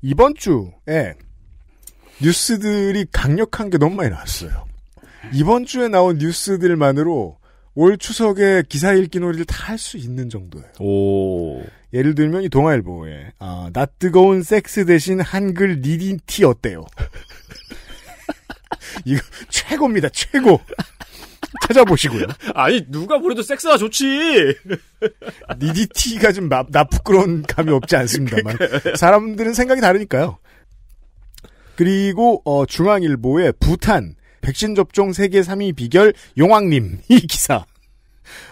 이번 주에 뉴스들이 강력한 게 너무 많이 나왔어요. 이번 주에 나온 뉴스들만으로 올 추석에 기사 읽기 놀이를 다 할 수 있는 정도예요. 오. 예를 들면 이 동아일보에 아, 나 뜨거운 섹스 대신 한글 리딩티 어때요? 이거 최고입니다. 최고. 찾아보시고요. 아니 누가 보래도 섹스가 좋지. 니디티가 좀 나, 부끄러운 감이 없지 않습니다만 그러니까. 사람들은 생각이 다르니까요. 그리고 어, 중앙일보의 부탄 백신 접종 세계 3위 비결 용왕님 이 기사.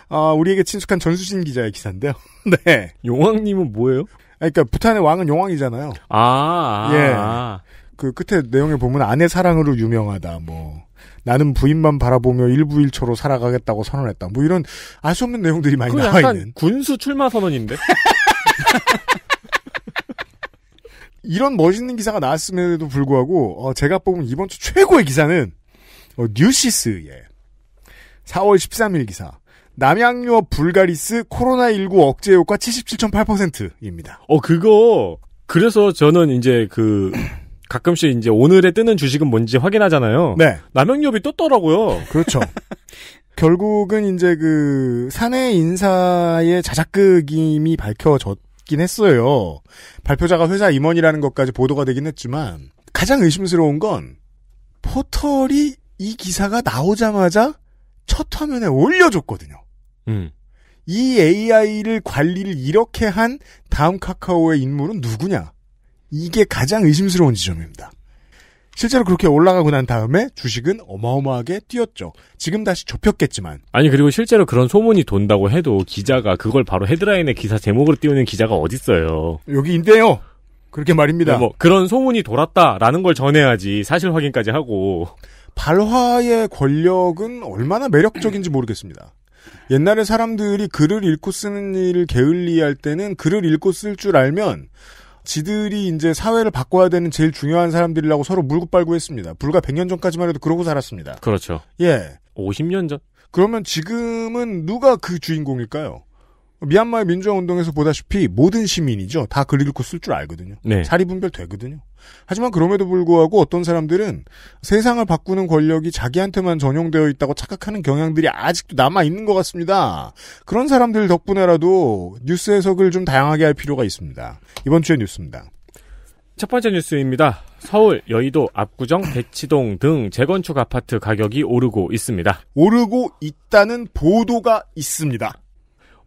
아, 우리에게 친숙한 전수진 기자의 기사인데요. 네. 용왕님은 뭐예요? 그러니까 부탄의 왕은 용왕이잖아요. 아, 아. 예. 아. 그 끝에 내용에 보면 아내 사랑으로 유명하다. 뭐 나는 부인만 바라보며 일부일처로 살아가겠다고 선언했다. 뭐 이런 알수 없는 내용들이 많이 나와 있는. 군수 출마 선언인데. 이런 멋있는 기사가 나왔음에도 불구하고 어, 제가 뽑은 이번 주 최고의 기사는 어, 뉴시스의 4월 13일 기사. 남양유업 불가리스 코로나19 억제 효과 77.8%입니다. 어, 그거, 그래서 저는 이제 그, 가끔씩 이제 오늘에 뜨는 주식은 뭔지 확인하잖아요. 네. 남영엽이 떴더라고요. 그렇죠. 결국은 이제 그 사내 인사의 자작극임이 밝혀졌긴 했어요. 발표자가 회사 임원이라는 것까지 보도가 되긴 했지만 가장 의심스러운 건 포털이 이 기사가 나오자마자 첫 화면에 올려줬거든요. 음. 이 AI를 관리를 이렇게 한 다음 카카오의 인물은 누구냐? 이게 가장 의심스러운 지점입니다. 실제로 그렇게 올라가고 난 다음에 주식은 어마어마하게 뛰었죠. 지금 다시 좁혔겠지만. 아니 그리고 실제로 그런 소문이 돈다고 해도 기자가 그걸 바로 헤드라인에 기사 제목으로 띄우는 기자가 어딨어요. 여기 인데요. 그렇게 말입니다. 네, 뭐 그런 소문이 돌았다라는 걸 전해야지 사실 확인까지 하고. 발화의 권력은 얼마나 매력적인지 모르겠습니다. 옛날에 사람들이 글을 읽고 쓰는 일을 게을리할 때는 글을 읽고 쓸 줄 알면 지들이 이제 사회를 바꿔야 되는 제일 중요한 사람들이라고 서로 물고 빨고 했습니다. 불과 100년 전까지만 해도 그러고 살았습니다. 그렇죠. 예. 50년 전? 그러면 지금은 누가 그 주인공일까요? 미얀마의 민주화운동에서 보다시피 모든 시민이죠. 다글 읽고 쓸 줄 알거든요. 네. 자리분별 되거든요. 하지만 그럼에도 불구하고 어떤 사람들은 세상을 바꾸는 권력이 자기한테만 전용되어 있다고 착각하는 경향들이 아직도 남아있는 것 같습니다. 그런 사람들 덕분에라도 뉴스 해석을 좀 다양하게 할 필요가 있습니다. 이번 주의 뉴스입니다. 첫 번째 뉴스입니다. 서울, 여의도, 압구정, 대치동 등 재건축 아파트 가격이 오르고 있습니다. 오르고 있다는 보도가 있습니다.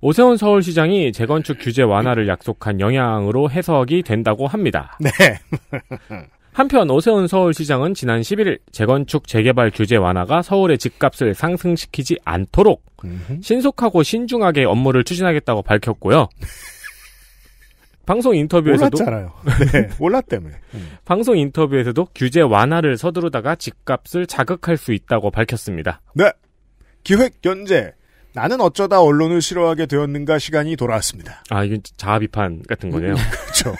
오세훈 서울시장이 재건축 규제 완화를 약속한 영향으로 해석이 된다고 합니다. 네. 한편 오세훈 서울시장은 지난 11일 재건축 재개발 규제 완화가 서울의 집값을 상승시키지 않도록 신속하고 신중하게 업무를 추진하겠다고 밝혔고요. 방송 인터뷰에서도 올랐잖아요. 네, 올랐다며. 음. 방송 인터뷰에서도 규제 완화를 서두르다가 집값을 자극할 수 있다고 밝혔습니다. 네. 기획 연재 나는 어쩌다 언론을 싫어하게 되었는가 시간이 돌아왔습니다. 아, 이건 자아비판 같은 거네요. 음, 그렇죠.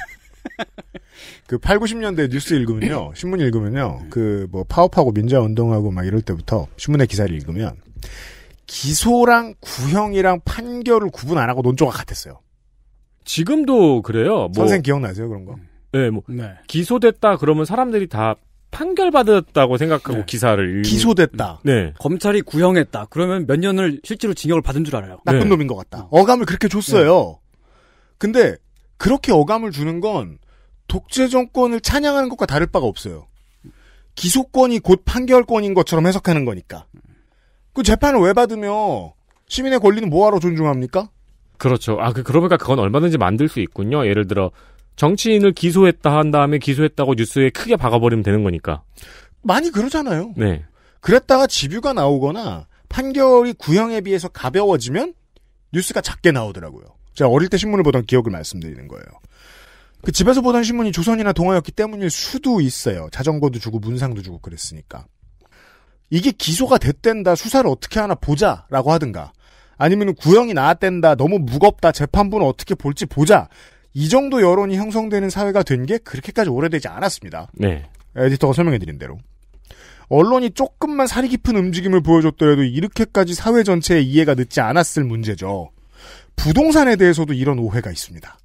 그 8, 90년대 뉴스 읽으면요. 신문 읽으면요. 그 뭐 파업하고 민자 운동하고 막 이럴 때부터 신문의 기사를 읽으면 기소랑 구형이랑 판결을 구분 안 하고 논조가 같았어요. 지금도 그래요. 뭐... 선생 기억나세요? 그런 거? 네, 뭐 네. 기소됐다 그러면 사람들이 다 판결받았다고 생각하고 네. 기사를 기소됐다. 네. 검찰이 구형했다. 그러면 몇 년을 실제로 징역을 받은 줄 알아요. 나쁜 네. 놈인 것 같다. 음. 어감을 그렇게 줬어요. 네. 근데 그렇게 어감을 주는 건 독재 정권을 찬양하는 것과 다를 바가 없어요. 기소권이 곧 판결권인 것처럼 해석하는 거니까. 그 재판을 왜 받으며 시민의 권리는 뭐하러 존중합니까? 그렇죠. 아, 그, 그러고 보니까 그건 얼마든지 만들 수 있군요. 예를 들어, 정치인을 기소했다 한 다음에 기소했다고 뉴스에 크게 박아버리면 되는 거니까. 많이 그러잖아요. 네. 그랬다가 집유가 나오거나 판결이 구형에 비해서 가벼워지면 뉴스가 작게 나오더라고요. 제가 어릴 때 신문을 보던 기억을 말씀드리는 거예요. 그 집에서 보던 신문이 조선이나 동화였기 때문일 수도 있어요. 자전거도 주고 문상도 주고 그랬으니까. 이게 기소가 됐댄다 수사를 어떻게 하나 보자라고 하든가 아니면 구형이 나왔댄다 너무 무겁다 재판부는 어떻게 볼지 보자 이 정도 여론이 형성되는 사회가 된 게 그렇게까지 오래되지 않았습니다. 네. 에디터가 설명해드린 대로. 언론이 조금만 살이 깊은 움직임을 보여줬더라도 이렇게까지 사회 전체의 이해가 늦지 않았을 문제죠. 부동산에 대해서도 이런 오해가 있습니다.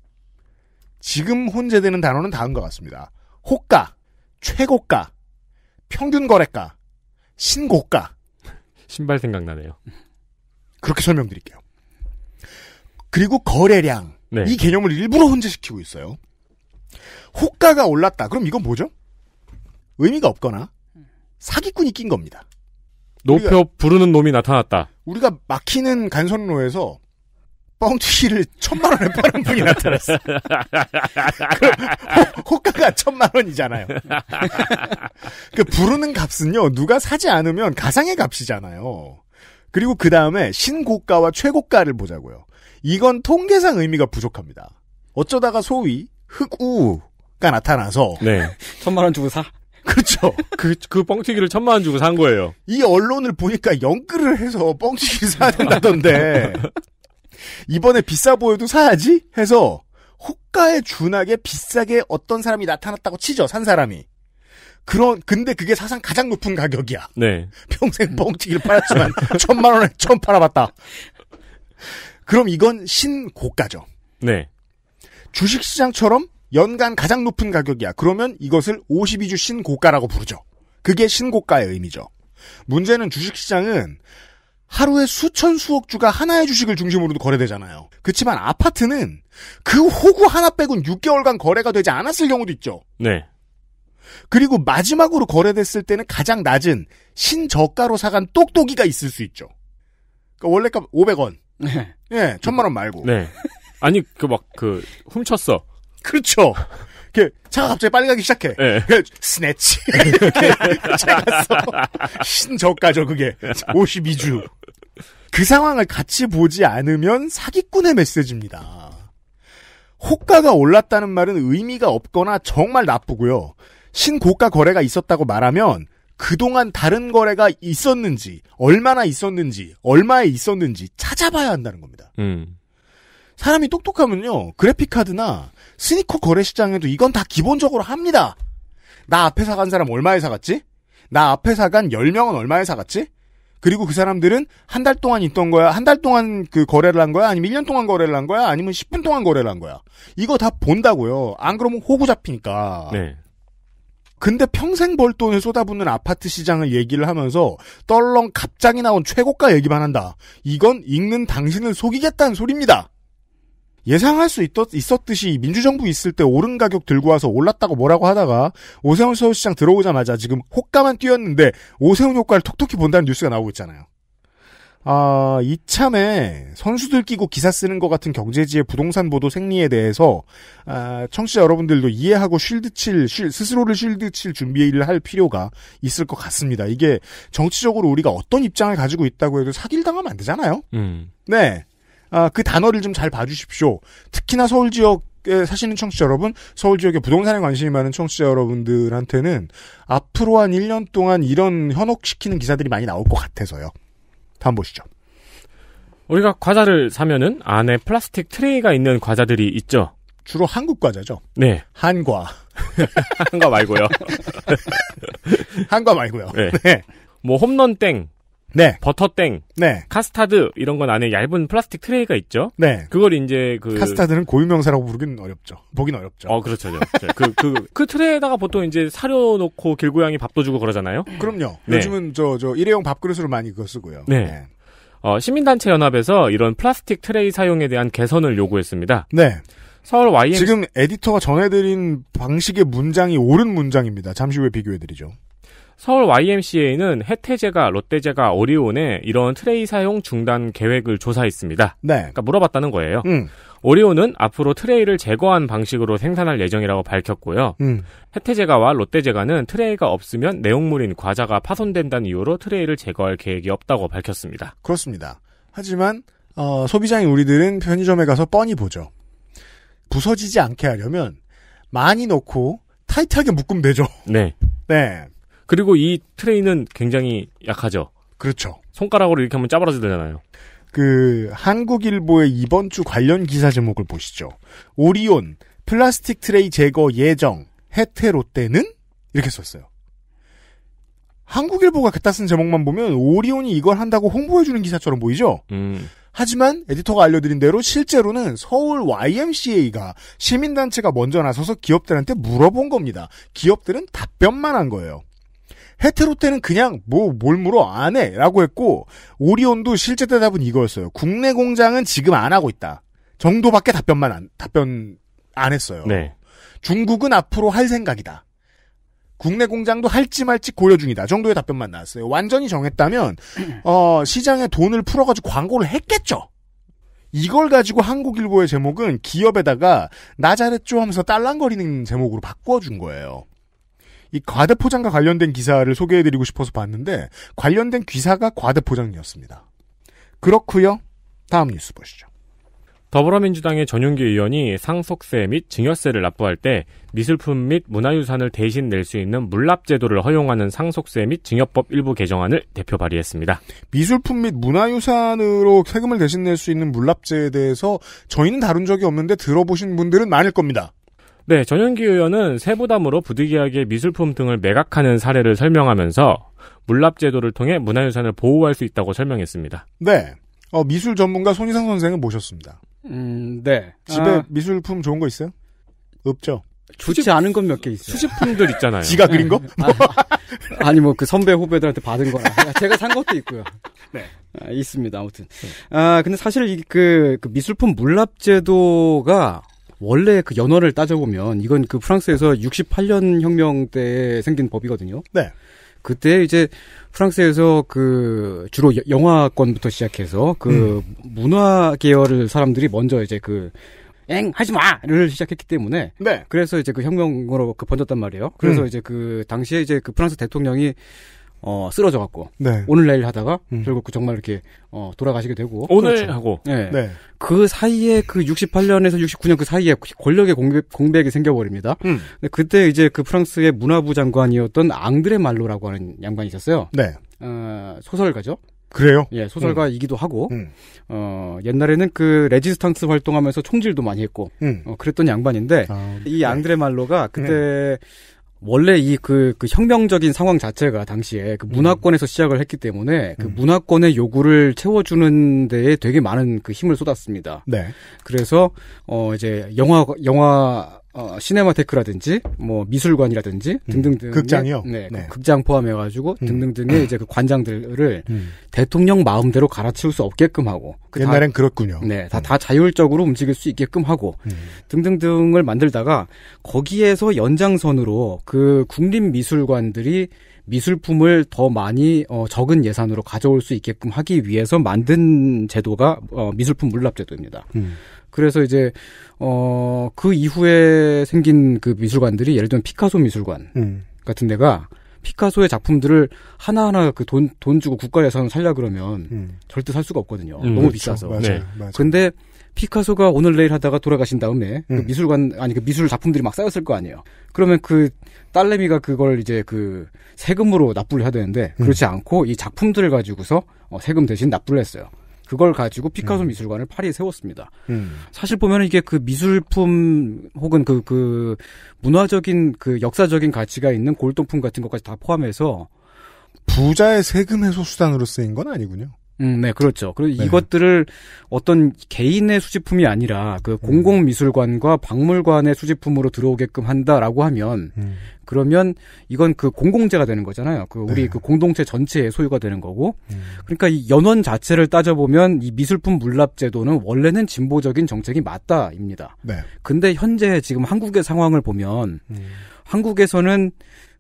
지금 혼재되는 단어는 다음과 같습니다. 호가, 최고가, 평균 거래가, 신고가. 신발 생각나네요. 그렇게 설명드릴게요. 그리고 거래량. 네. 이 개념을 일부러 혼재시키고 있어요. 호가가 올랐다. 그럼 이건 뭐죠? 의미가 없거나 사기꾼이 낀 겁니다. 높여 우리가, 부르는 놈이 나타났다. 우리가 막히는 간선로에서 뻥튀기를 천만 원에 파는 분이 나타났어. 호, 가가 천만 원이잖아요. 그 부르는 값은요, 누가 사지 않으면 가상의 값이잖아요. 그리고 그 다음에 신고가와 최고가를 보자고요. 이건 통계상 의미가 부족합니다. 어쩌다가 소위 흑우가 나타나서 네. 천만 원 주고 사. 그렇죠. 그, 그 뻥튀기를 천만 원 주고 산 거예요. 이 언론을 보니까 연끌을 해서 뻥튀기를 사야 된다던데. 이번에 비싸 보여도 사야지? 해서 호가에 준하게 비싸게 어떤 사람이 나타났다고 치죠, 산 사람이. 그런, 근데 그게 사상 가장 높은 가격이야. 네. 평생 뻥튀기를 팔았지만, 천만 원에 처음 팔아봤다. 그럼 이건 신고가죠. 네. 주식시장처럼 연간 가장 높은 가격이야. 그러면 이것을 52주 신고가라고 부르죠. 그게 신고가의 의미죠. 문제는 주식시장은 하루에 수천 수억 주가 하나의 주식을 중심으로도 거래되잖아요. 그렇지만 아파트는 그 호구 하나 빼곤 6개월간 거래가 되지 않았을 경우도 있죠. 네. 그리고 마지막으로 거래됐을 때는 가장 낮은 신저가로 사간 똑똑이가 있을 수 있죠. 그러니까 원래값 500원. 네. 예, 천만 원 말고. 네. 아니 그 막 그 훔쳤어. 그렇죠. 그 차가 갑자기 빨리 가기 시작해. 네. 스네치. 차갔어. 신저가죠 그게. 52주. 그 상황을 같이 보지 않으면 사기꾼의 메시지입니다. 호가가 올랐다는 말은 의미가 없거나 정말 나쁘고요. 신고가 거래가 있었다고 말하면 그동안 다른 거래가 있었는지, 얼마나 있었는지, 얼마에 있었는지 찾아봐야 한다는 겁니다. 음. 사람이 똑똑하면요, 그래픽카드나 스니커 거래 시장에도 이건 다 기본적으로 합니다. 나 앞에 사간 사람 얼마에 사갔지? 나 앞에 사간 10명은 얼마에 사갔지? 그리고 그 사람들은 한 달 동안 있던 거야? 한 달 동안 그 거래를 한 거야? 아니면 1년 동안 거래를 한 거야? 아니면 10분 동안 거래를 한 거야? 이거 다 본다고요. 안 그러면 호구 잡히니까. 네. 근데 평생 벌 돈을 쏟아붓는 아파트 시장을 얘기를 하면서 떨렁 갑자기 나온 최고가 얘기만 한다. 이건 읽는 당신을 속이겠다는 소리입니다. 예상할 수 있었, 듯이 민주정부 있을 때 오른 가격 들고 와서 올랐다고 뭐라고 하다가 오세훈 서울시장 들어오자마자 지금 호가만 뛰었는데 오세훈 효과를 톡톡히 본다는 뉴스가 나오고 있잖아요. 아, 이참에 선수들 끼고 기사 쓰는 것 같은 경제지의 부동산 보도 생리에 대해서 아, 청취자 여러분들도 이해하고 쉴드 칠, 쉴, 스스로를 쉴드 칠 준비를 할 필요가 있을 것 같습니다. 이게 정치적으로 우리가 어떤 입장을 가지고 있다고 해도 사기당하면 를안 되잖아요. 음. 네. 아, 그 단어를 좀 잘 봐주십시오. 특히나 서울 지역 에 사시는 청취자 여러분, 서울 지역에 부동산에 관심이 많은 청취자 여러분들한테는 앞으로 한 1년 동안 이런 현혹시키는 기사들이 많이 나올 것 같아서요. 다음 보시죠. 우리가 과자를 사면은 안에 플라스틱 트레이가 있는 과자들이 있죠. 주로 한국 과자죠. 네. 한과. 한과 말고요. 한과 말고요. 네. 네. 뭐 홈런땡 네. 버터땡. 네. 카스타드 이런 건 안에 얇은 플라스틱 트레이가 있죠. 네. 그걸 이제 그 카스타드는 고유명사라고 부르긴 어렵죠. 보긴 어렵죠. 어 그렇죠. 그그 그렇죠. 그렇죠. 그, 그, 그 트레이에다가 보통 이제 사료 놓고 길고양이 밥도 주고 그러잖아요. 그럼요. 네. 요즘은 저저 저 일회용 밥그릇으로 많이 그거 쓰고요. 네. 네. 어, 시민단체 연합에서 이런 플라스틱 트레이 사용에 대한 개선을 요구했습니다. 네. 서울 YM 지금 에디터가 전해드린 방식의 문장이 옳은 문장입니다. 잠시 후에 비교해드리죠. 서울 YMCA는 해태제가 롯데제가 오리온에 이런 트레이 사용 중단 계획을 조사했습니다. 네. 그러니까 물어봤다는 거예요. 음. 오리온은 앞으로 트레이를 제거한 방식으로 생산할 예정이라고 밝혔고요. 음. 해태제가와 롯데제가는 트레이가 없으면 내용물인 과자가 파손된다는 이유로 트레이를 제거할 계획이 없다고 밝혔습니다. 그렇습니다. 하지만 어, 소비자인 우리들은 편의점에 가서 뻔히 보죠. 부서지지 않게 하려면 많이 넣고 타이트하게 묶으면 되죠. 네. 네. 그리고 이 트레이는 굉장히 약하죠. 그렇죠. 손가락으로 이렇게 하면 짜부라지잖아요. 그 한국일보의 이번 주 관련 기사 제목을 보시죠. 오리온 플라스틱 트레이 제거 예정 해태 롯데는 이렇게 썼어요. 한국일보가 그따 쓴 제목만 보면 오리온이 이걸 한다고 홍보해주는 기사처럼 보이죠. 음. 하지만 에디터가 알려드린 대로 실제로는 서울 YMCA가 시민단체가 먼저 나서서 기업들한테 물어본 겁니다. 기업들은 답변만 한 거예요. 헤테로 때는 그냥 뭐뭘 물어 안 해라고 했고 오리온도 실제 대답은 이거였어요. 국내 공장은 지금 안 하고 있다. 정도밖에 답변만 안, 답변 안 했어요. 네. 중국은 앞으로 할 생각이다. 국내 공장도 할지 말지 고려 중이다 정도의 답변만 나왔어요. 완전히 정했다면 어, 시장에 돈을 풀어가지고 광고를 했겠죠. 이걸 가지고 한국일보의 제목은 기업에다가 나 잘했죠 하면서 딸랑거리는 제목으로 바꿔준 거예요. 이 과대포장과 관련된 기사를 소개해드리고 싶어서 봤는데 관련된 기사가 과대포장이었습니다. 그렇고요. 다음 뉴스 보시죠. 더불어민주당의 전용기 의원이 상속세 및 증여세를 납부할 때 미술품 및 문화유산을 대신 낼 수 있는 물납제도를 허용하는 상속세 및 증여법 일부 개정안을 대표 발의했습니다. 미술품 및 문화유산으로 세금을 대신 낼 수 있는 물납제에 대해서 저희는 다룬 적이 없는데 들어보신 분들은 많을 겁니다. 네, 전현기 의원은 세부담으로 부득이하게 미술품 등을 매각하는 사례를 설명하면서 물납제도를 통해 문화유산을 보호할 수 있다고 설명했습니다. 네. 어, 미술 전문가 손희상 선생을 모셨습니다. 음, 네. 집에 아. 미술품 좋은 거 있어요? 없죠. 좋지 수집, 않은 건 몇 개 있어요. 수집품들 있잖아요. 지가 그린 거? 네. 아, 니뭐 그 선배 후배들한테 받은 거라. 아, 제가 산 것도 있고요. 네. 아, 있습니다. 아무튼. 아, 근데 사실 이그 그 미술품 물납제도가 원래 그 연원을 따져보면 이건 그 프랑스에서 68년 혁명 때 생긴 법이거든요. 네. 그때 이제 프랑스에서 그 주로 영화권부터 시작해서 그 음. 문화 계열을 사람들이 먼저 이제 그 엥 하지 마를 시작했기 때문에 네. 그래서 이제 그 혁명으로 그 번졌단 말이에요. 그래서 음. 이제 그 당시에 이제 그 프랑스 대통령이 어, 쓰러져 갖고 네. 오늘 내일 하다가 음. 결국 그 정말 이렇게 어, 돌아가시게 되고 오늘 그렇죠. 하고 네. 네. 그 사이에 그 68년에서 69년 그 사이에 권력의 공백, 공백이 생겨버립니다. 음. 근데 그때 이제 그 프랑스의 문화부 장관이었던 앙드레 말로라고 하는 양반이 있었어요. 네. 어, 소설가죠. 그래요? 예, 소설가이기도 음. 하고, 음. 어, 옛날에는 그 레지스탕스 활동하면서 총질도 많이 했고, 음. 어, 그랬던 양반인데, 아, 이 네. 앙드레 말로가 그때 네. 원래 이 그 그 혁명적인 상황 자체가 당시에 그 음. 문화권에서 음. 시작을 했기 때문에 그 음. 문화권의 요구를 채워주는 데에 되게 많은 그 힘을 쏟았습니다. 네. 그래서 어 이제 영화 영화 어, 시네마테크라든지 뭐 미술관이라든지 음. 등등등 극장이요. 네, 네. 그 극장 포함해가지고 음. 등등등의 이제 그 관장들을 음. 대통령 마음대로 갈아치울 수 없게끔 하고 그 옛날엔 다, 그렇군요. 네, 다다 음. 자율적으로 움직일 수 있게끔 하고 음. 등등등을 만들다가 거기에서 연장선으로 그 국립미술관들이 미술품을 더 많이 어, 적은 예산으로 가져올 수 있게끔 하기 위해서 만든 제도가 어, 미술품 물납제도입니다. 음. 그래서 이제 어 그 이후에 생긴 그 미술관들이 예를 들면 피카소 미술관 음. 같은 데가 피카소의 작품들을 하나하나 그 돈 돈 주고 국가 예산 살려 그러면 음. 절대 살 수가 없거든요. 음, 너무 그렇죠. 비싸서. 맞아요. 네. 맞아요. 근데 피카소가 오늘 내일 하다가 돌아가신 다음에 그 음. 미술관 아니 그 미술 작품들이 막 쌓였을 거 아니에요. 그러면 그 딸내미가 그걸 이제 그 세금으로 납부를 해야 되는데 그렇지 음. 않고 이 작품들을 가지고서 어, 세금 대신 납부를 했어요. 그걸 가지고 피카소 음. 미술관을 파리에 세웠습니다. 음. 사실 보면 이게 그 미술품 혹은 그, 그 문화적인 그 역사적인 가치가 있는 골동품 같은 것까지 다 포함해서 부자의 세금 해소 수단으로 쓰인 건 아니군요. 음, 네, 그렇죠. 그리고 네. 이것들을 어떤 개인의 수집품이 아니라 그 음. 공공미술관과 박물관의 수집품으로 들어오게끔 한다라고 하면 음. 그러면 이건 그 공공재가 되는 거잖아요. 그 우리 네. 그 공동체 전체의 소유가 되는 거고. 음. 그러니까 이 연원 자체를 따져보면 이 미술품 물납 제도는 원래는 진보적인 정책이 맞다입니다. 네. 근데 현재 지금 한국의 상황을 보면 음. 한국에서는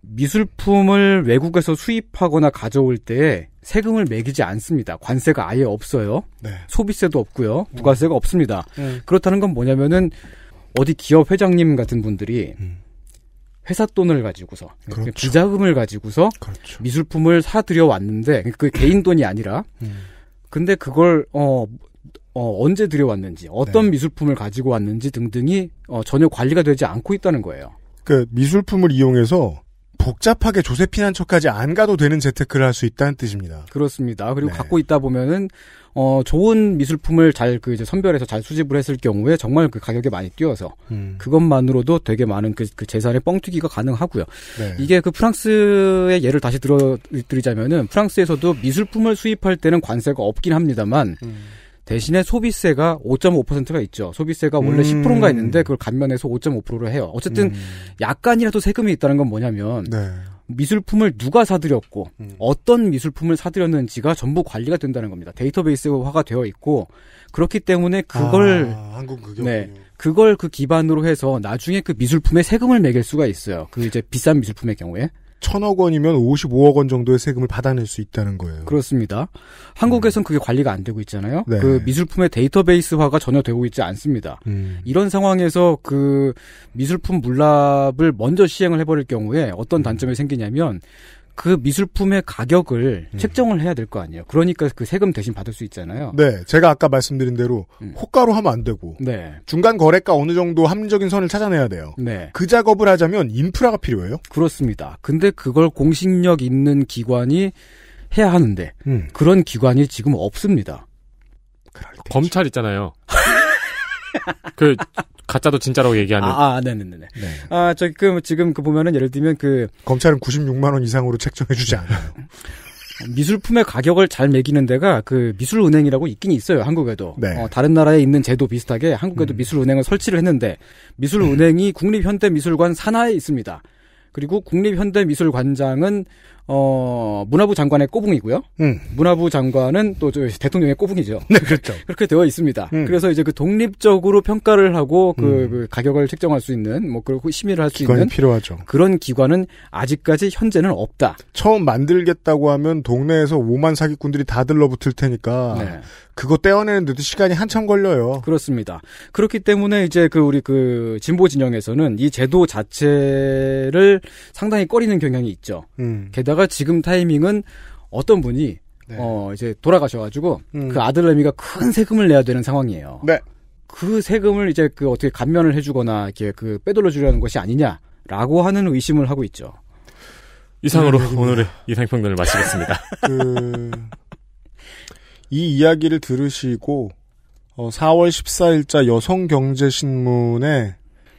미술품을 외국에서 수입하거나 가져올 때 세금을 매기지 않습니다. 관세가 아예 없어요. 네. 소비세도 없고요. 부가세가 음. 없습니다. 음. 그렇다는 건 뭐냐면은 어디 기업 회장님 같은 분들이 음. 회사 돈을 가지고서 그렇죠. 그 기자금을 가지고서 그렇죠. 미술품을 사 들여 왔는데 그 개인 돈이 아니라 음. 근데 그걸 어, 어 언제 들여왔는지 어떤 네. 미술품을 가지고 왔는지 등등이 어, 전혀 관리가 되지 않고 있다는 거예요. 그 미술품을 이용해서 복잡하게 조세피난 처까지안 가도 되는 재테크를 할 수 있다는 뜻입니다. 그렇습니다. 그리고 네. 갖고 있다 보면은 어 좋은 미술품을 잘 그 이제 선별해서 잘 수집을 했을 경우에 정말 그 가격에 많이 뛰어서 음. 그것만으로도 되게 많은 그, 그 재산의 뻥튀기가 가능하고요. 네. 이게 그 프랑스의 예를 다시 들어 드리자면은 프랑스에서도 미술품을 수입할 때는 관세가 없긴 합니다만 음. 대신에 소비세가 5.5%가 있죠. 소비세가 원래 음. 10%가 있는데 그걸 감면해서 5.5%로 해요. 어쨌든 음. 약간이라도 세금이 있다는 건 뭐냐면 네. 미술품을 누가 사들였고 음. 어떤 미술품을 사들였는지가 전부 관리가 된다는 겁니다. 데이터베이스화가 되어 있고 그렇기 때문에 그걸 아, 한국 네, 그걸 그 기반으로 해서 나중에 그 미술품에 세금을 매길 수가 있어요. 그 이제 비싼 미술품의 경우에 천억 원이면 55억 원 정도의 세금을 받아낼 수 있다는 거예요. 그렇습니다. 한국에선 음. 그게 관리가 안 되고 있잖아요. 네. 그 미술품의 데이터베이스화가 전혀 되고 있지 않습니다. 음. 이런 상황에서 그 미술품 물납을 먼저 시행을 해버릴 경우에 어떤 단점이 생기냐면 그 미술품의 가격을 음. 책정을 해야 될 거 아니에요. 그러니까 그 세금 대신 받을 수 있잖아요. 네, 제가 아까 말씀드린 대로 음. 호가로 하면 안 되고 네. 중간 거래가 어느 정도 합리적인 선을 찾아내야 돼요. 네. 그 작업을 하자면 인프라가 필요해요. 그렇습니다. 근데 그걸 공식력 있는 기관이 해야 하는데 음. 그런 기관이 지금 없습니다. 검찰 있잖아요. 그 가짜도 진짜라고 얘기하는. 아, 아 네네네. 네. 아, 저, 그, 지금 그 보면은 예를 들면 그. 검찰은 96만원 이상으로 책정해주지 않아요. 미술품의 가격을 잘 매기는 데가 그 미술은행이라고 있긴 있어요, 한국에도. 네. 어, 다른 나라에 있는 제도 비슷하게 한국에도 음. 미술은행을 설치를 했는데, 미술은행이 네. 국립현대미술관 산하에 있습니다. 그리고 국립현대미술관장은 어, 문화부 장관의 꼬붕이고요. 음. 문화부 장관은 또 대통령의 꼬붕이죠. 네, 그렇죠. 그렇게 되어 있습니다. 음. 그래서 이제 그 독립적으로 평가를 하고 그, 음. 그 가격을 책정할 수 있는 뭐 그리고 심의를 할 수 있는 필요하죠. 그런 기관은 아직까지 현재는 없다. 처음 만들겠다고 하면 동네에서 5만 사기꾼들이 다 들러붙을 테니까 네. 그거 떼어내는 데도 시간이 한참 걸려요. 그렇습니다. 그렇기 때문에 이제 그 우리 그 진보 진영에서는 이 제도 자체를 상당히 꺼리는 경향이 있죠. 음. 게다가 그다가 지금 타이밍은 어떤 분이 네. 어 이제 돌아가셔가지고 음. 그 아들내미가 큰 세금을 내야 되는 상황이에요. 네. 그 세금을 이제 그 어떻게 감면을 해주거나 이렇게 그 빼돌려 주려는 것이 아니냐라고 하는 의심을 하고 있죠. 이상으로 음, 오늘의 이상평론을 마치겠습니다. 그... 이 이야기를 들으시고 어, 4월 14일자 여성경제신문에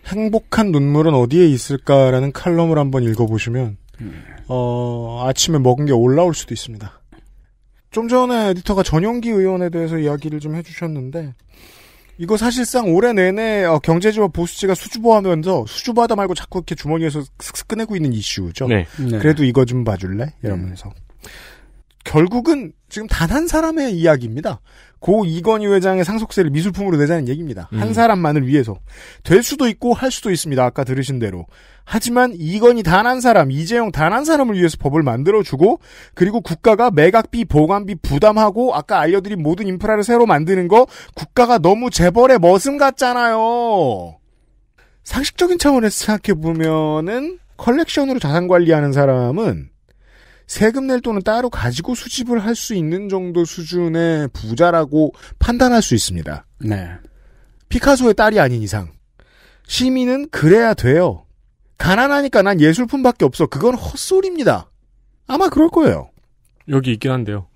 행복한 눈물은 어디에 있을까라는 칼럼을 한번 읽어보시면 음. 어, 아침에 먹은 게 올라올 수도 있습니다. 좀 전에 에디터가 전용기 의원에 대해서 이야기를 좀 해주셨는데 이거 사실상 올해 내내 어, 경제지와 보수지가 수주보하면서 수주보하다 말고 자꾸 이렇게 주머니에서 슥슥 꺼내고 있는 이슈죠. 네. 네. 그래도 이거 좀 봐줄래? 이러면서. 음. 결국은 지금 단 한 사람의 이야기입니다. 고 이건희 회장의 상속세를 미술품으로 내자는 얘기입니다. 음. 한 사람만을 위해서. 될 수도 있고 할 수도 있습니다. 아까 들으신 대로. 하지만 이건이단 한 사람, 이재용 단 한 사람을 위해서 법을 만들어주고 그리고 국가가 매각비, 보관비 부담하고 아까 알려드린 모든 인프라를 새로 만드는 거 국가가 너무 재벌의 머슴 같잖아요. 상식적인 차원에서 생각해 보면은 컬렉션으로 자산 관리하는 사람은 세금 낼 돈은 따로 가지고 수집을 할 수 있는 정도 수준의 부자라고 판단할 수 있습니다. 네. 피카소의 딸이 아닌 이상 시민은 그래야 돼요. 가난하니까 난 예술품밖에 없어. 그건 헛소리입니다. 아마 그럴 거예요. 여기 있긴 한데요.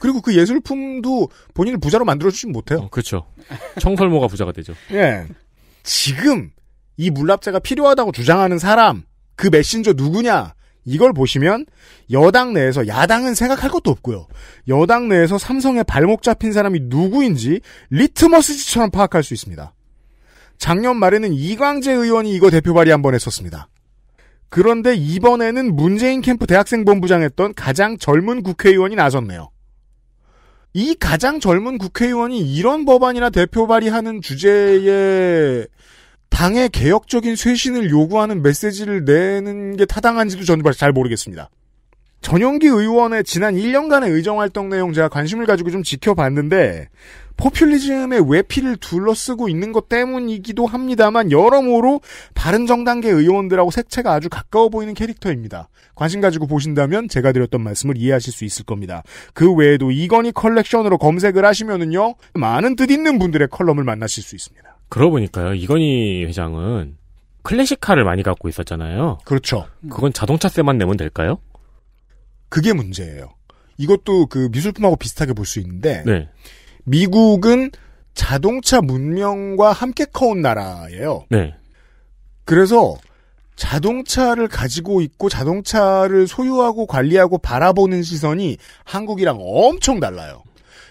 그리고 그 예술품도 본인을 부자로 만들어주진 못해요. 어, 그렇죠. 청설모가 부자가 되죠. 예. 지금 이물납자가 필요하다고 주장하는 사람, 그 메신저 누구냐? 이걸 보시면 여당 내에서 야당은 생각할 것도 없고요. 여당 내에서 삼성의 발목 잡힌 사람이 누구인지 리트머스지처럼 파악할 수 있습니다. 작년 말에는 이광재 의원이 이거 대표 발의 한번 했었습니다. 그런데 이번에는 문재인 캠프 대학생 본부장했던 가장 젊은 국회의원이 나섰네요. 이 가장 젊은 국회의원이 이런 법안이나 대표 발의하는 주제에 당의 개혁적인 쇄신을 요구하는 메시지를 내는 게 타당한지도 저는 잘 모르겠습니다. 전용기 의원의 지난 1년간의 의정활동 내용 제가 관심을 가지고 좀 지켜봤는데 포퓰리즘의 외피를 둘러쓰고 있는 것 때문이기도 합니다만 여러모로 바른정당계 의원들하고 색채가 아주 가까워 보이는 캐릭터입니다. 관심 가지고 보신다면 제가 드렸던 말씀을 이해하실 수 있을 겁니다. 그 외에도 이건희 컬렉션으로 검색을 하시면은요 많은 뜻 있는 분들의 컬럼을 만나실 수 있습니다. 그러고 보니까요 이건희 회장은 클래식카를 많이 갖고 있었잖아요. 그렇죠. 그건 자동차세만 내면 될까요? 그게 문제예요. 이것도 그 미술품하고 비슷하게 볼 수 있는데 네. 미국은 자동차 문명과 함께 커온 나라예요. 네. 그래서 자동차를 가지고 있고 자동차를 소유하고 관리하고 바라보는 시선이 한국이랑 엄청 달라요.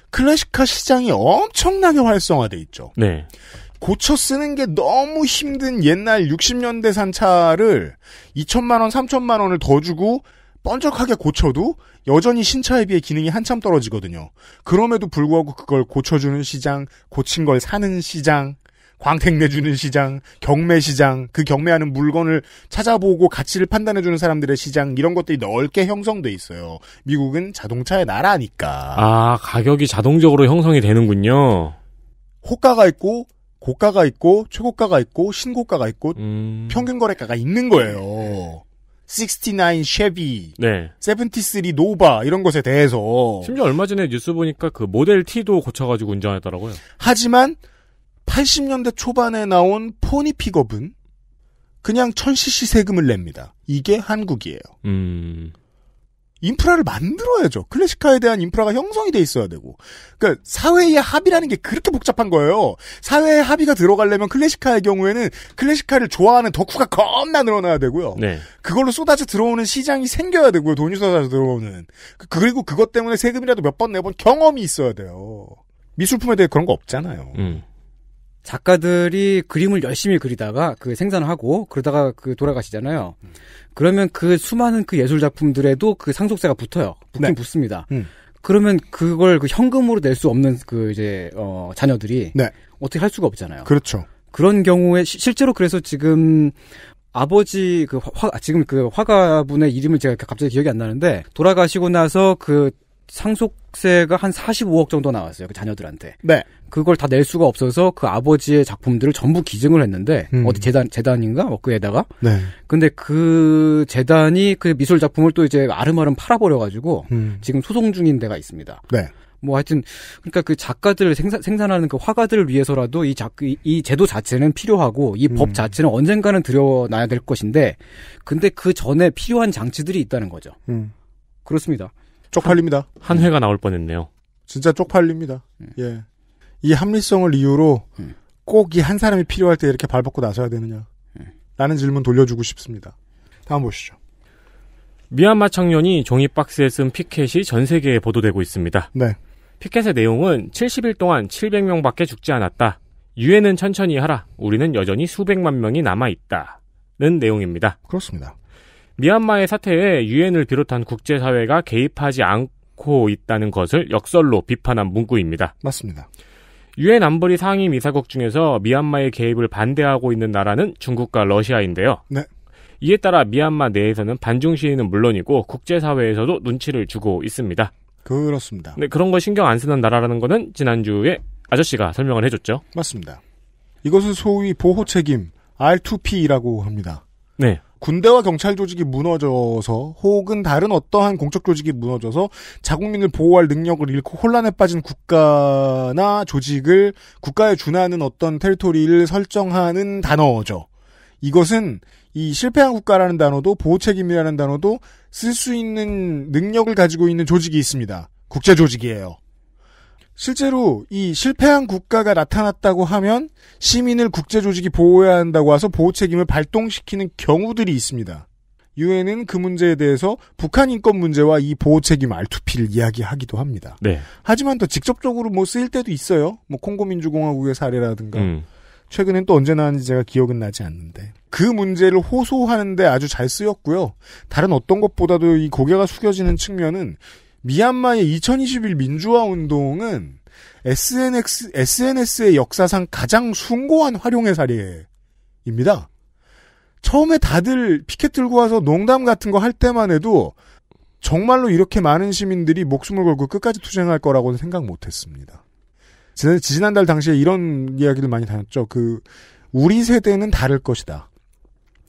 클래식카 시장이 엄청나게 활성화돼 있죠. 네. 고쳐 쓰는 게 너무 힘든 옛날 60년대산 차를 2천만 원, 3천만 원을 더 주고 번쩍하게 고쳐도 여전히 신차에 비해 기능이 한참 떨어지거든요. 그럼에도 불구하고 그걸 고쳐주는 시장, 고친 걸 사는 시장, 광택 내주는 시장, 경매 시장, 그 경매하는 물건을 찾아보고 가치를 판단해주는 사람들의 시장 이런 것들이 넓게 형성돼 있어요. 미국은 자동차의 나라니까. 아 가격이 자동적으로 형성이 되는군요. 호가가 있고 고가가 있고 최고가가 있고 신고가가 있고 음... 평균 거래가가 있는 거예요. 69 쉐비, 네. 73 노바 이런 것에 대해서 심지어 얼마 전에 뉴스 보니까 그 모델 T도 고쳐가지고 운전했더라고요. 하지만 80년대 초반에 나온 포니 픽업은 그냥 1000cc 세금을 냅니다. 이게 한국이에요. 음. 인프라를 만들어야죠. 클래식화에 대한 인프라가 형성이 돼 있어야 되고. 그러니까 사회의 합의라는 게 그렇게 복잡한 거예요. 사회의 합의가 들어가려면 클래식화의 경우에는 클래식화를 좋아하는 덕후가 겁나 늘어나야 되고요. 네. 그걸로 쏟아져 들어오는 시장이 생겨야 되고요. 돈이 쏟아져 들어오는. 그, 그리고 그것 때문에 세금이라도 몇 번 내본 네 경험이 있어야 돼요. 미술품에 대해 그런 거 없잖아요. 음. 작가들이 그림을 열심히 그리다가 그 생산하고 그러다가 그 돌아가시잖아요. 음. 그러면 그 수많은 그 예술 작품들에도 그 상속세가 붙어요. 붙긴 네. 붙습니다. 음. 그러면 그걸 그 현금으로 낼 수 없는 그 이제 어 자녀들이 네. 어떻게 할 수가 없잖아요. 그렇죠. 그런 경우에 시, 실제로 그래서 지금 아버지 그 화, 지금 그 화가분의 이름을 제가 갑자기 기억이 안 나는데 돌아가시고 나서 그 상속세가 한 45억 정도 나왔어요. 그 자녀들한테. 네. 그걸 다 낼 수가 없어서 그 아버지의 작품들을 전부 기증을 했는데 음. 어디 재단 재단인가 뭐 그에다가 네. 근데 그 재단이 그 미술 작품을 또 이제 아름아름 팔아버려 가지고 음. 지금 소송 중인 데가 있습니다. 네. 뭐 하여튼 그러니까 그 작가들을 생산 생산하는 그 화가들을 위해서라도 이작이 제도 자체는 필요하고 이법 음. 자체는 언젠가는 들여놔야 될 것인데 근데 그 전에 필요한 장치들이 있다는 거죠. 음. 그렇습니다. 쪽팔립니다. 한, 한 회가 나올 뻔했네요. 진짜 쪽팔립니다. 음. 예. 이 합리성을 이유로 음. 예. 꼭이 한 사람이 필요할 때 이렇게 발벗고 나서야 되느냐? 예. 라는 질문 돌려주고 싶습니다. 다음 보시죠. 미얀마 청년이 종이 박스에 쓴 피켓이 전 세계에 보도되고 있습니다. 네. 피켓의 내용은 70일 동안 700명밖에 죽지 않았다. 유엔은 천천히 하라. 우리는 여전히 수백만 명이 남아 있다.는 내용입니다. 그렇습니다. 미얀마의 사태에 유엔을 비롯한 국제사회가 개입하지 않고 있다는 것을 역설로 비판한 문구입니다. 맞습니다. 유엔 안보리 상임 이사국 중에서 미얀마의 개입을 반대하고 있는 나라는 중국과 러시아인데요. 네. 이에 따라 미얀마 내에서는 반중 시위는 물론이고 국제사회에서도 눈치를 주고 있습니다. 그렇습니다. 네, 그런 거 신경 안 쓰는 나라라는 거는 지난주에 아저씨가 설명을 해줬죠. 맞습니다. 이것은 소위 보호 책임 R2P라고 합니다. 네. 군대와 경찰 조직이 무너져서 혹은 다른 어떠한 공적 조직이 무너져서 자국민을 보호할 능력을 잃고 혼란에 빠진 국가나 조직을 국가에 준하는 어떤 테 텔토리를 설정하는 단어죠. 이것은 이 실패한 국가라는 단어도 보호 책임이라는 단어도 쓸 수 있는 능력을 가지고 있는 조직이 있습니다. 국제 조직이에요. 실제로 이 실패한 국가가 나타났다고 하면 시민을 국제조직이 보호해야 한다고 해서 보호 책임을 발동시키는 경우들이 있습니다. 유엔은 그 문제에 대해서 북한 인권 문제와 이 보호 책임 알투피를 이야기하기도 합니다. 네. 하지만 더 직접적으로 뭐 쓰일 때도 있어요. 뭐 콩고 민주공화국의 사례라든가. 음. 최근엔 또 언제 나왔는지 제가 기억은 나지 않는데 그 문제를 호소하는데 아주 잘 쓰였고요. 다른 어떤 것보다도 이 고개가 숙여지는 측면은 미얀마의 2021 민주화 운동은 SNS, SNS의 역사상 가장 숭고한 활용의 사례입니다. 처음에 다들 피켓 들고 와서 농담 같은 거 할 때만 해도 정말로 이렇게 많은 시민들이 목숨을 걸고 끝까지 투쟁할 거라고는 생각 못 했습니다. 지난, 지난달 당시에 이런 이야기를 많이 다녔죠. 그, 우리 세대는 다를 것이다.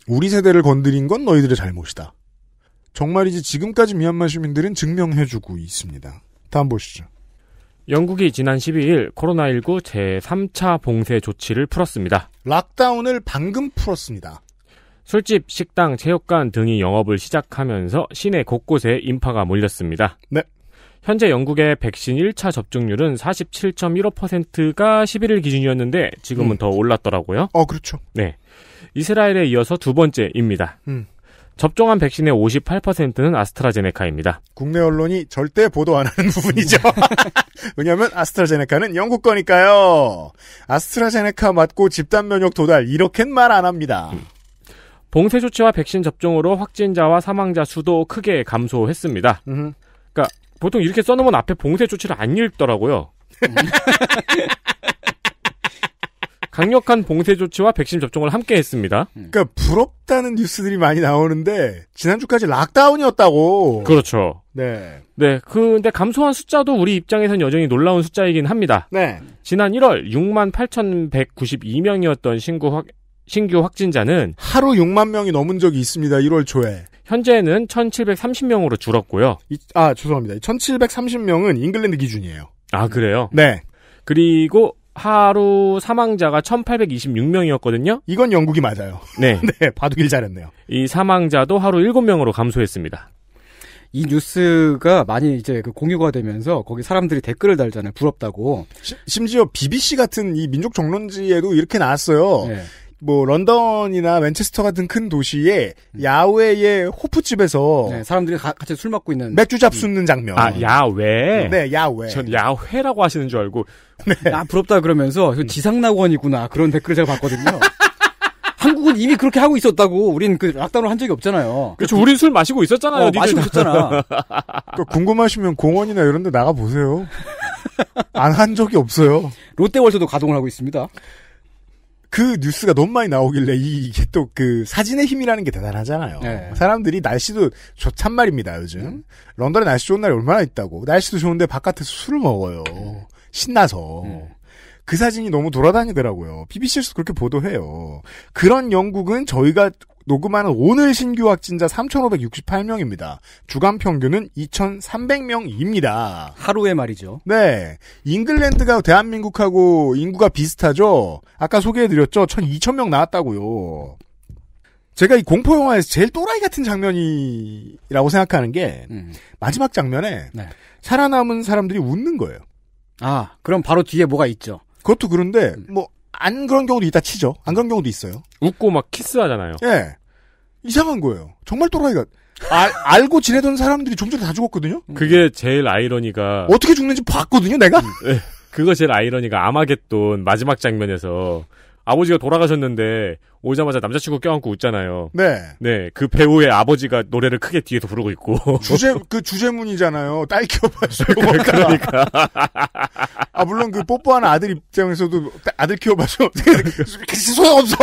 우리 세대를 건드린 건 너희들의 잘못이다. 정말이지 지금까지 미얀마 시민들은 증명해주고 있습니다. 다음 보시죠. 영국이 지난 12일 코로나19 제3차 봉쇄 조치를 풀었습니다. 락다운을 방금 풀었습니다. 술집, 식당, 체육관 등이 영업을 시작하면서 시내 곳곳에 인파가 몰렸습니다. 네. 현재 영국의 백신 1차 접종률은 47.15%가 11일 기준이었는데 지금은 음. 더 올랐더라고요. 어, 그렇죠. 네. 이스라엘에 이어서 두 번째입니다. 음. 접종한 백신의 58%는 아스트라제네카입니다. 국내 언론이 절대 보도 안 하는 부분이죠. 왜냐하면 아스트라제네카는 영국 거니까요. 아스트라제네카 맞고 집단 면역 도달 이렇게는 말 안 합니다. 봉쇄 조치와 백신 접종으로 확진자와 사망자 수도 크게 감소했습니다. 그러니까 보통 이렇게 써놓으면 앞에 봉쇄 조치를 안 읽더라고요. 강력한 봉쇄 조치와 백신 접종을 함께 했습니다. 음. 그러니까 부럽다는 뉴스들이 많이 나오는데 지난주까지 락다운이었다고. 그렇죠. 네. 네. 런데 감소한 숫자도 우리 입장에선 여전히 놀라운 숫자이긴 합니다. 네. 지난 1월 6만 8,192명이었던 신규 확 신규 확진자는 하루 6만 명이 넘은 적이 있습니다. 1월 초에. 현재는 1,730명으로 줄었고요. 이, 아, 죄송합니다. 1,730명은 잉글랜드 기준이에요. 아, 그래요? 네. 그리고 하루 사망자가 1826명이었거든요. 이건 영국이 맞아요. 네. 네, 바둑일 잘했네요. 이 사망자도 하루 7명으로 감소했습니다. 이 뉴스가 많이 이제 그 공유가 되면서 거기 사람들이 댓글을 달잖아요. 부럽다고. 시, 심지어 BBC 같은 이 민족 정론지에도 이렇게 나왔어요. 네. 뭐 런던이나 맨체스터 같은 큰 도시에 음. 야외의 호프집에서 네, 사람들이 가, 같이 술 먹고 있는 맥주 잡수는 음. 장면. 아 야외. 네 야외. 전 야외라고 하시는 줄 알고 네. 아 부럽다 그러면서 음. 지상낙원이구나 그런 댓글을 제가 봤거든요. 한국은 이미 그렇게 하고 있었다고. 우린 그 락다운을 한 적이 없잖아요. 그렇죠. 우린 술 마시고 있었잖아요. 어, 마시고 있었잖아. 그러니까 궁금하시면 공원이나 이런 데 나가 보세요. 안 한 적이 없어요. 롯데월드도 가동을 하고 있습니다. 그 뉴스가 너무 많이 나오길래 이게 또 그 사진의 힘이라는 게 대단하잖아요. 네. 사람들이 날씨도 좋단 말입니다 요즘. 음. 런던에 날씨 좋은 날이 얼마나 있다고. 날씨도 좋은데 바깥에서 술을 먹어요. 음. 신나서. 음. 그 사진이 너무 돌아다니더라고요. BBC에서 그렇게 보도해요. 그런 영국은 저희가 녹음하는 오늘 신규 확진자 3,568명입니다. 주간 평균은 2,300명입니다. 하루에 말이죠. 네. 잉글랜드가 대한민국하고 인구가 비슷하죠? 아까 소개해드렸죠? 1,200명 나왔다고요. 제가 이 공포 영화에서 제일 또라이 같은 장면이라고 생각하는 게 음. 마지막 장면에 네. 살아남은 사람들이 웃는 거예요. 아, 그럼 바로 뒤에 뭐가 있죠. 그것도 그런데 음. 뭐안 그런 경우도 있다 치죠. 안 그런 경우도 있어요. 웃고 막 키스하잖아요. 예. 이상한 거예요. 정말 또라이가. 아, 알고 지내던 사람들이 좀 전에 다 죽었거든요? 음. 그게 제일 아이러니가. 어떻게 죽는지 봤거든요, 내가? 네. 그거 제일 아이러니가 아마겟돈 마지막 장면에서 아버지가 돌아가셨는데 오자마자 남자친구 껴안고 웃잖아요. 네. 네. 그 배우의 아버지가 노래를 크게 뒤에서 부르고 있고. 주제 그 주제문이잖아요. 딸 키워봐 소용없다. 그러니까. 아 물론 그 뽀뽀하는 아들 입장에서도 아들 키워봐 소용없어.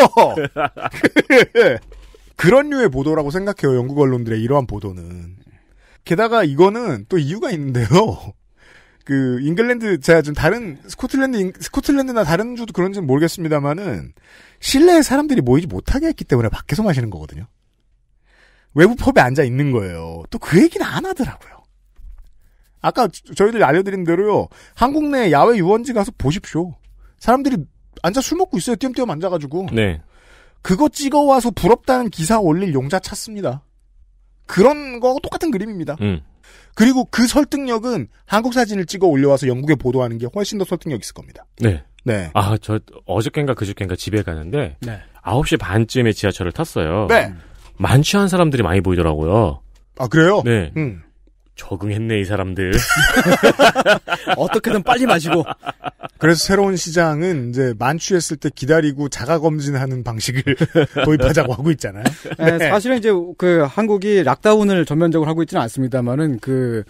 그런 류의 보도라고 생각해요. 영국 언론들의 이러한 보도는. 게다가 이거는 또 이유가 있는데요. 그 잉글랜드 제가 좀 다른 스코틀랜드 스코틀랜드나 다른 주도 그런지는 모르겠습니다만은 실내에 사람들이 모이지 못하게 했기 때문에 밖에서 마시는 거거든요. 외부 펍에 앉아 있는 거예요. 또 그 얘기는 안 하더라고요. 아까 저희들 알려드린 대로요. 한국 내 야외 유원지 가서 보십시오. 사람들이 앉아 술 먹고 있어요. 띄엄띄엄 앉아가지고. 네. 그거 찍어와서 부럽다는 기사 올릴 용자 찾습니다. 그런 거하고 똑같은 그림입니다. 음. 그리고 그 설득력은 한국 사진을 찍어 올려와서 영국에 보도하는 게 훨씬 더 설득력 있을 겁니다. 네. 네. 아, 저 어저껜가 그저껜가 집에 가는데 네. 9시 반쯤에 지하철을 탔어요. 네. 만취한 사람들이 많이 보이더라고요. 아, 그래요? 네. 음. 적응했네 이 사람들. 어떻게든 빨리 마시고 그래서 새로운 시장은 이제 만취했을 때 기다리고 자가 검진하는 방식을 도입하자고 하고 있잖아요. 네. 네, 사실은 이제 그 한국이 락다운을 전면적으로 하고 있지는 않습니다만은 그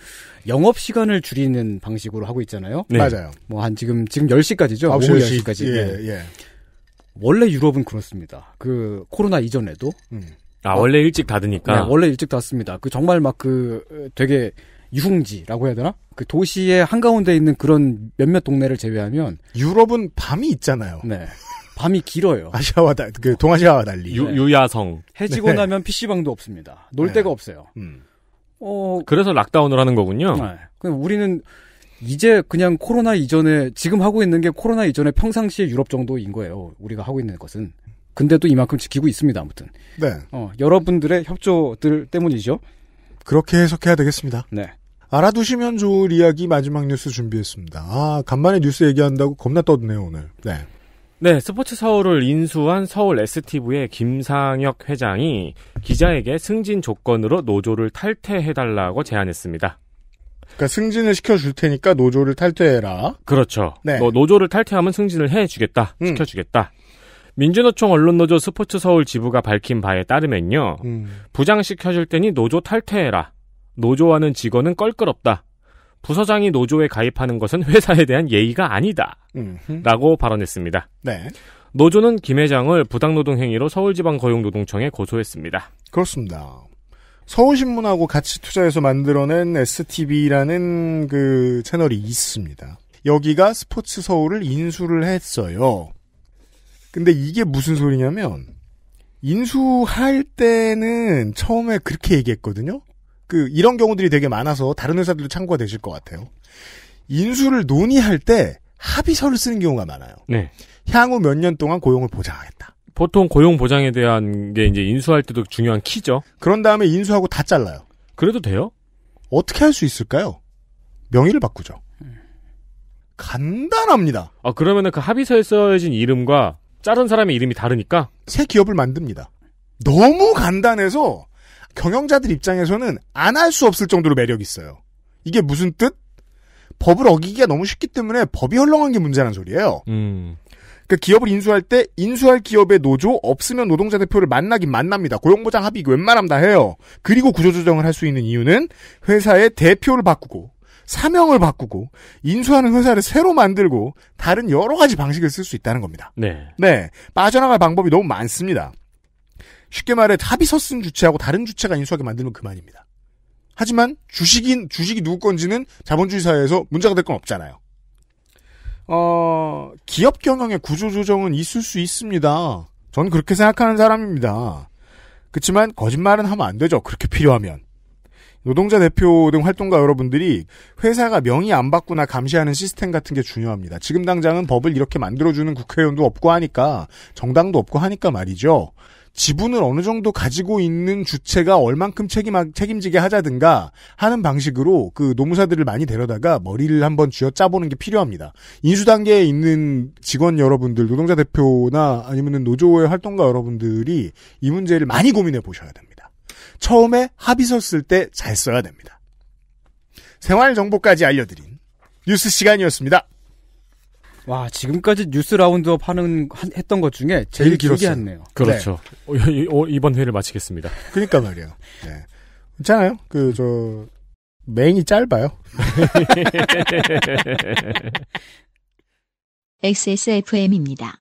영업 시간을 줄이는 방식으로 하고 있잖아요. 네. 뭐 맞아요. 뭐 한 지금 지금 10시까지죠. 오후 10시. 10시까지. 예, 네. 예. 원래 유럽은 그렇습니다. 그 코로나 이전에도 음. 아 원래 일찍 닫으니까 네, 원래 일찍 닫습니다. 그 정말 막 그 되게 유흥지라고 해야 되나? 그 도시의 한가운데 있는 그런 몇몇 동네를 제외하면 유럽은 밤이 있잖아요. 네. 밤이 길어요. 아시아와 다, 그 동아시아와 달리 유, 네. 유야성 해지고 네. 나면 PC방도 없습니다. 놀 네. 데가 없어요. 음. 어 그래서 락다운을 하는 거군요. 네. 우리는 이제 그냥 코로나 이전에 지금 하고 있는 게 코로나 이전에 평상시에 유럽 정도인 거예요. 우리가 하고 있는 것은. 근데 도 이만큼 지키고 있습니다. 아무튼. 네. 어, 여러분들의 협조들 때문이죠. 그렇게 해석해야 되겠습니다. 네. 알아두시면 좋을 이야기 마지막 뉴스 준비했습니다. 아, 간만에 뉴스 얘기한다고 겁나 떠드네요, 오늘. 네. 네, 스포츠 서울을 인수한 서울 s t v 의 김상혁 회장이 기자에게 승진 조건으로 노조를 탈퇴해달라고 제안했습니다. 그러니까 승진을 시켜줄 테니까 노조를 탈퇴해라. 그렇죠. 네. 노조를 탈퇴하면 승진을 해주겠다, 음. 시켜주겠다. 민주노총 언론노조 스포츠 서울 지부가 밝힌 바에 따르면요, 음. 부장 시켜줄 테니 노조 탈퇴해라. 노조와는 직원은 껄끄럽다. 부서장이 노조에 가입하는 것은 회사에 대한 예의가 아니다. 음흠. 라고 발언했습니다. 네. 노조는 김 회장을 부당노동 행위로 서울지방고용노동청에 고소했습니다. 그렇습니다. 서울신문하고 같이 투자해서 만들어낸 STV라는 그 채널이 있습니다. 여기가 스포츠 서울을 인수를 했어요. 근데 이게 무슨 소리냐면 인수할 때는 처음에 그렇게 얘기했거든요. 그 이런 경우들이 되게 많아서 다른 회사들도 참고가 되실 것 같아요. 인수를 논의할 때 합의서를 쓰는 경우가 많아요. 네. 향후 몇 년 동안 고용을 보장하겠다. 보통 고용 보장에 대한 게 이제 인수할 때도 중요한 키죠. 그런 다음에 인수하고 다 잘라요. 그래도 돼요? 어떻게 할 수 있을까요? 명의를 바꾸죠. 간단합니다. 아, 그러면은 그 합의서에 써진 이름과 자른 사람의 이름이 다르니까? 새 기업을 만듭니다. 너무 간단해서 경영자들 입장에서는 안 할 수 없을 정도로 매력 있어요. 이게 무슨 뜻? 법을 어기기가 너무 쉽기 때문에 법이 헐렁한 게 문제라는 소리예요. 음. 그러니까 기업을 인수할 때 인수할 기업의 노조 없으면 노동자 대표를 만나긴 만납니다. 고용보장 합의 웬만하면 다 해요. 그리고 구조조정을 할 수 있는 이유는 회사의 대표를 바꾸고 사명을 바꾸고 인수하는 회사를 새로 만들고 다른 여러 가지 방식을 쓸 수 있다는 겁니다. 네. 네. 빠져나갈 방법이 너무 많습니다. 쉽게 말해 합의서 쓴 주체하고 다른 주체가 인수하게 만들면 그만입니다. 하지만 주식인 주식이 누구 건지는 자본주의 사회에서 문제가 될 건 없잖아요. 어, 기업 경영의 구조 조정은 있을 수 있습니다. 전 그렇게 생각하는 사람입니다. 그렇지만 거짓말은 하면 안 되죠. 그렇게 필요하면. 노동자 대표 등 활동가 여러분들이 회사가 명의 안 받거나 감시하는 시스템 같은 게 중요합니다. 지금 당장은 법을 이렇게 만들어주는 국회의원도 없고 하니까 정당도 없고 하니까 말이죠. 지분을 어느 정도 가지고 있는 주체가 얼만큼 책임 책임지게 하자든가 하는 방식으로 그 노무사들을 많이 데려다가 머리를 한번 쥐어 짜보는 게 필요합니다. 인수 단계에 있는 직원 여러분들, 노동자 대표나 아니면 노조의 활동가 여러분들이 이 문제를 많이 고민해 보셔야 됩니다. 처음에 합의서 쓸 때 잘 써야 됩니다. 생활 정보까지 알려드린 뉴스 시간이었습니다. 와 지금까지 뉴스 라운드업 하는 했던 것 중에 제일, 제일 길었네요 그렇죠. 네. 어, 어, 이번 회를 마치겠습니다. 그러니까 말이에요. 네. 괜찮아요. 그저맹이 짧아요. XSFM입니다.